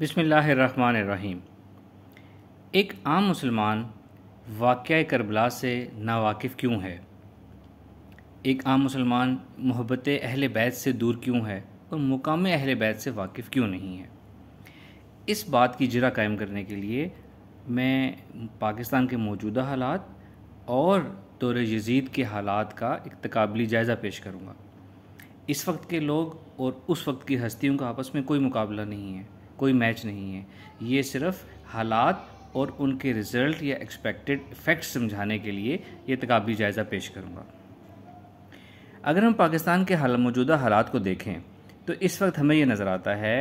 बिसमीम एक आम मुसलमान वाक़ करबला से नावाकफ़ क्यों है एक आम मुसलमान मोहब्बत अहल बैत से दूर क्यों है और मुकाम अहल बैत से वाकिफ़ क्यों नहीं है इस बात की जरा कायम करने के लिए मैं पाकिस्तान के मौजूदा हालात और दौर यजीद के हालात का एक तकबली जायज़ा पेश करूँगा इस वक्त के लोग और उस वक्त की हस्तियों का आपस में कोई मुकाबला नहीं है कोई मैच नहीं है ये सिर्फ हालात और उनके रिज़ल्ट या एक्सपेक्टेड इफ़ेक्ट्स समझाने के लिए ये तकाबी जायज़ा पेश करूँगा अगर हम पाकिस्तान के हाल मौजूदा हालात को देखें तो इस वक्त हमें यह नज़र आता है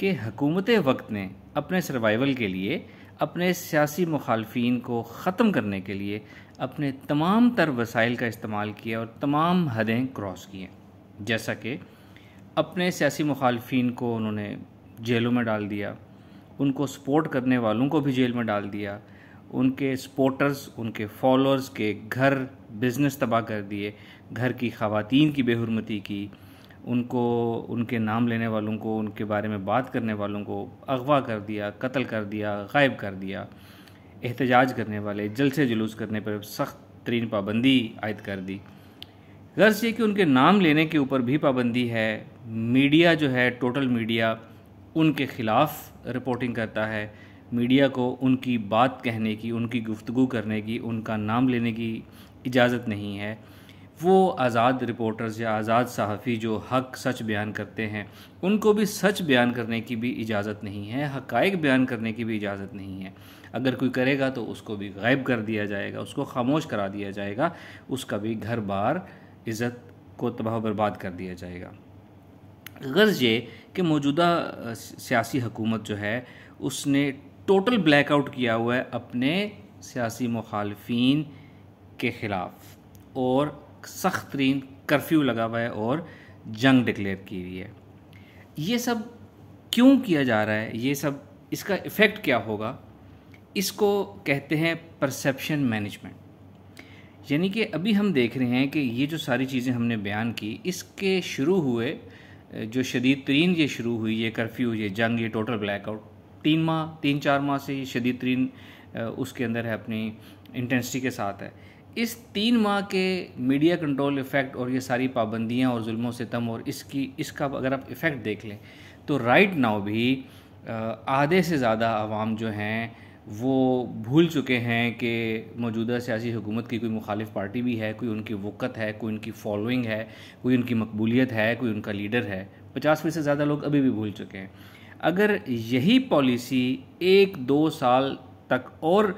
कि हकूमत वक्त ने अपने सर्वाइवल के लिए अपने सियासी मुखालफन को ख़त्म करने के लिए अपने तमाम तर वसाइल का इस्तेमाल किया और तमाम हदें क्रॉस किए जैसा कि अपने सियासी मुखालफन को उन्होंने जेलों में डाल दिया उनको सपोर्ट करने वालों को भी जेल में डाल दिया उनके सपोर्टर्स उनके फॉलोअर्स के घर बिजनेस तबाह कर दिए घर की खातन की बेहरमती की उनको उनके नाम लेने वालों को उनके बारे में बात करने वालों को अगवा कर दिया कत्ल कर दिया गायब कर दिया एहतजाज करने वाले जलसे जुलूस करने पर सख्त तरीन पाबंदी आयद कर दी गर्ज ये कि उनके नाम लेने के ऊपर भी पाबंदी है मीडिया जो है टोटल मीडिया उनके ख़िलाफ़ रिपोर्टिंग करता है मीडिया को उनकी बात कहने की उनकी गुफ्तु करने की उनका नाम लेने की इजाज़त नहीं है वो आज़ाद रिपोर्टर्स या आज़ाद सहाफ़ी जो हक सच बयान करते हैं उनको भी सच बयान करने की भी इजाज़त नहीं है हक बयान करने की भी इजाज़त नहीं है अगर कोई करेगा तो उसको भी गायब कर दिया जाएगा उसको खामोश करा दिया जाएगा उसका भी घर बार इज़्ज़त को तबाह बर्बाद कर दिया जाएगा गर्ज ये कि मौजूदा सियासी हकूमत जो है उसने टोटल ब्लैकआउट किया हुआ है अपने सियासी मुखालफन के ख़िलाफ़ और सख्त तरीन कर्फ्यू लगा हुआ है और जंग डिक्लेयर की हुई है ये सब क्यों किया जा रहा है ये सब इसका इफ़ेक्ट क्या होगा इसको कहते हैं परसेप्शन मैनेजमेंट यानी कि अभी हम देख रहे हैं कि ये जो सारी चीज़ें हमने बयान की इसके शुरू हुए जो शदीद तरीन ये शुरू हुई ये कर्फ्यू ये जंग ये टोटल ब्लैकआउट तीन माह तीन चार माह से ये शदीद तरीन उसके अंदर है अपनी इंटेंसिटी के साथ है इस तीन माह के मीडिया कंट्रोल इफ़ेक्ट और ये सारी पाबंदियाँ और जुल्मों से तम और इसकी इसका अगर आप इफ़ेक्ट देख लें तो राइट नाउ भी आधे से ज़्यादा आवाम जो हैं वो भूल चुके हैं कि मौजूदा सियासी हुकूमत की कोई मुखालिफ पार्टी भी है कोई उनकी वक़्त है कोई उनकी फॉलोइंग है कोई उनकी मकबूलियत है कोई उनका लीडर है पचास फीसद ज़्यादा लोग अभी भी भूल चुके हैं अगर यही पॉलिसी एक दो साल तक और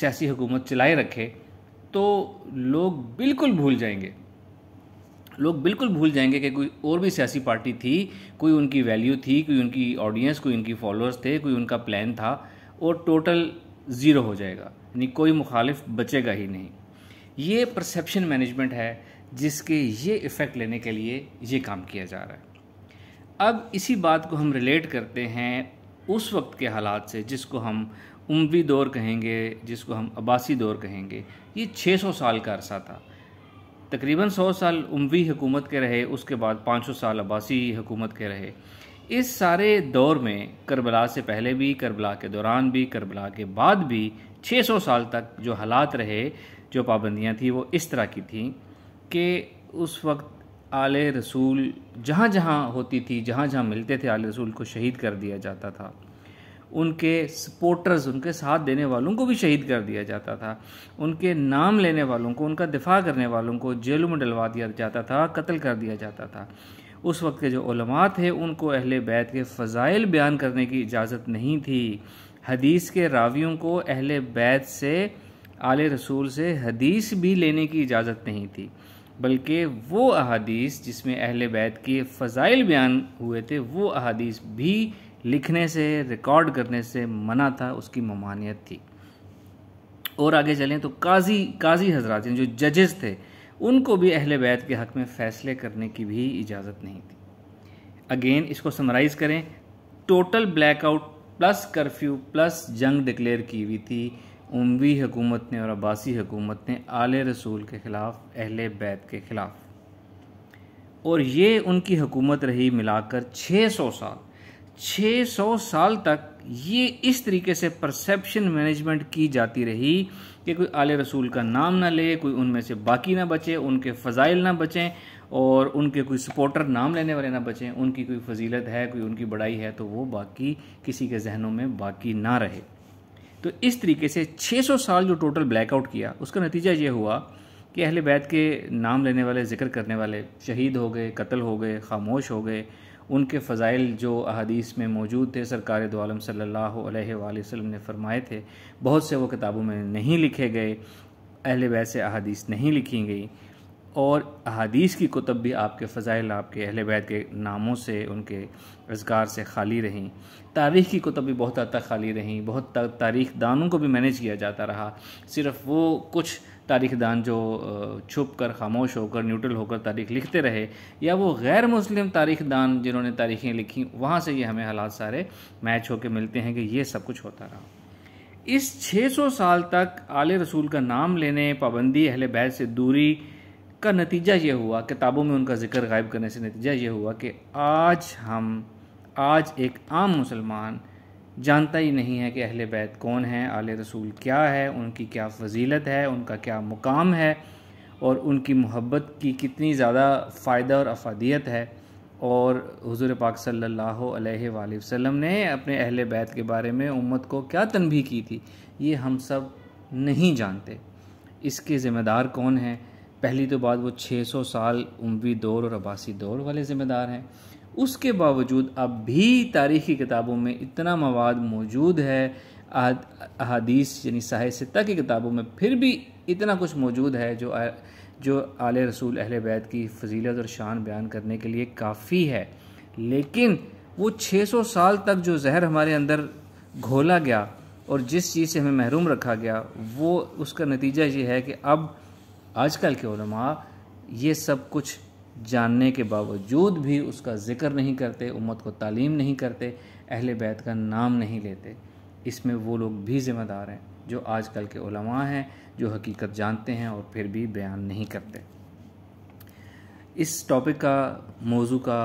सियासी हुकूमत चलाए रखे तो लोग बिल्कुल भूल जाएंगे लोग बिल्कुल भूल जाएंगे कि कोई और भी सियासी पार्टी थी कोई उनकी वैल्यू थी कोई उनकी ऑडियंस कोई उनकी फॉलोअर्स थे कोई उनका प्लान था वो टोटल ज़ीरो हो जाएगा यानी कोई मुखालिफ बचेगा ही नहीं ये परसेप्शन मैनेजमेंट है जिसके ये इफ़ेक्ट लेने के लिए ये काम किया जा रहा है अब इसी बात को हम रिलेट करते हैं उस वक्त के हालात से जिसको हम उमवी दौर कहेंगे जिसको हम अबासी दौर कहेंगे ये 600 साल का अरसा था तकरीबन 100 साल उमवी हुकूमत के रहे उसके बाद 500 साल अबासी हुकूमत के रहे इस सारे दौर में करबला से पहले भी करबला के दौरान भी करबला के बाद भी 600 साल तक जो हालात रहे जो पाबंदियाँ थी वो इस तरह की थी कि उस वक्त आले रसूल जहाँ जहाँ होती थी जहाँ जहाँ मिलते थे आले रसूल को शहीद कर दिया जाता था उनके सपोर्टर्स उनके साथ देने वालों को भी शहीद कर दिया जाता था उनके नाम लेने वालों को उनका दिफा करने वालों को जेलों में डलवा दिया जाता था कत्ल कर दिया जाता था उस वक्त के जो ओलमा थे उनको अहल बैत के फ़ज़ाइल बयान करने की इजाज़त नहीं थी हदीस के रावियों को अहल बैत से आल रसूल से हदीस भी लेने की इजाज़त नहीं थी बल्कि वो अहादीस जिसमें अहल बैत के फ़ज़ाइल बयान हुए थे वो अहादीस भी लिखने से रिकॉर्ड करने से मना था उसकी ममानियत थी और आगे चलें तो काजी काजी हजरात जो जजेस थे उनको भी अहल बैत के हक़ में फ़ैसले करने की भी इजाज़त नहीं थी अगेन इसको समराइज़ करें total blackout plus curfew plus जंग डिक्लेयर की हुई थी उमवी हुकूमत ने और अब्बासी हुकूमत ने आल रसूल के ख़िलाफ़ अहल बैत के ख़िलाफ़ और ये उनकी हुकूमत रही मिलाकर 600 साल 600 साल तक ये इस तरीके से परसेप्शन मैनेजमेंट की जाती रही कि कोई आले रसूल का नाम ना ले कोई उनमें से बाकी ना बचे उनके फ़जाइल ना बचें और उनके कोई सपोर्टर नाम लेने वाले ना बचें उनकी कोई फजीलत है कोई उनकी बड़ाई है तो वो बाकी किसी के जहनों में बाकी ना रहे तो इस तरीके से 600 साल जो टोटल ब्लैकआउट किया उसका नतीजा ये हुआ कि अहल बैत के नाम लेने वाले जिक्र करने वाले शहीद हो गए कत्ल हो गए खामोश हो गए उनके फ़ज़ाइल जो अदीस में मौजूद थे सरकार दोम सल्ला वसम ने फ़रमाए थे बहुत से वो किताबों में नहीं लिखे गए अहल बैत से अदीस नहीं लिखी गई और अदीस की कुतब भी आपके फ़ज़ाइल आपके अहल बैत के नामों से उनके असगार से खाली रहीं तारीख़ की कुतब भी बहुत हद तक खाली रहीं बहुत तारीख दानों को भी मैनेज किया जाता रहा सिर्फ़ वो कुछ तारीख दान जो छुप कर खामोश होकर न्यूट्रल होकर तारीख लिखते रहे या वो गैर मुस्लिम तारीख दान जिन्होंने तारीखें लिखी वहाँ से ये हमें हालात सारे मैच होकर मिलते हैं कि ये सब कुछ होता रहा इस 600 साल तक आले रसूल का नाम लेने पाबंदी अहल बैत से दूरी का नतीजा ये हुआ किताबों में उनका जिक्र गायब करने से नतीजा ये हुआ कि आज हम आज एक आम मुसलमान जानता ही नहीं है कि अहल बैत कौन हैं आले रसूल क्या है उनकी क्या फजीलत है उनका क्या मुकाम है और उनकी मोहब्बत की कितनी ज़्यादा फ़ायदा और अफादियत है और हुजूर पाक सल्लल्लाहु अलैहि वसल्लम ने अपने अहल बैत के बारे में उम्मत को क्या तनबी की थी ये हम सब नहीं जानते इसके ज़िम्मेदार कौन हैं पहली तो बात वो 600 साल उमवी दौर और अबासी दौर वाले ज़िम्मेदार हैं उसके बावजूद अब भी तारीख़ी किताबों में इतना मवाद मौजूद है अहादीस यानी साह की किताबों में फिर भी इतना कुछ मौजूद है जो आ, जो आल रसूल अहल बैत की फजीलत और शान बयान करने के लिए काफ़ी है लेकिन वो 600 साल तक जो जहर हमारे अंदर घोला गया और जिस चीज़ से हमें महरूम रखा गया वो उसका नतीजा ये है कि अब आजकल के उलमा ये सब कुछ जानने के बावजूद भी उसका ज़िक्र नहीं करते उम्मत को तालीम नहीं करते अहल बैत का नाम नहीं लेते इसमें वो लोग भी ज़िम्मेदार हैं जो आजकल के उलमा हैं जो हकीकत जानते हैं और फिर भी बयान नहीं करते इस टॉपिक का मौजू का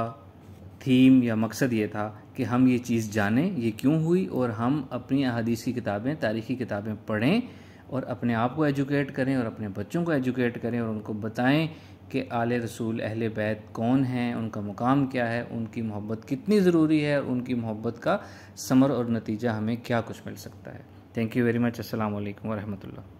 थीम या मकसद ये था कि हम ये चीज़ जानें ये क्यों हुई और हम अपनी अहदीस की किताबें तारीख़ी किताबें पढ़ें और अपने आप को एजुकेट करें और अपने बच्चों को एजुकेट करें और उनको बताएं कि आल रसूल अहल बैत कौन हैं उनका मुकाम क्या है उनकी मोहब्बत कितनी ज़रूरी है उनकी मोहब्बत का समर और नतीजा हमें क्या कुछ मिल सकता है थैंक यू वेरी मच असल वरहमल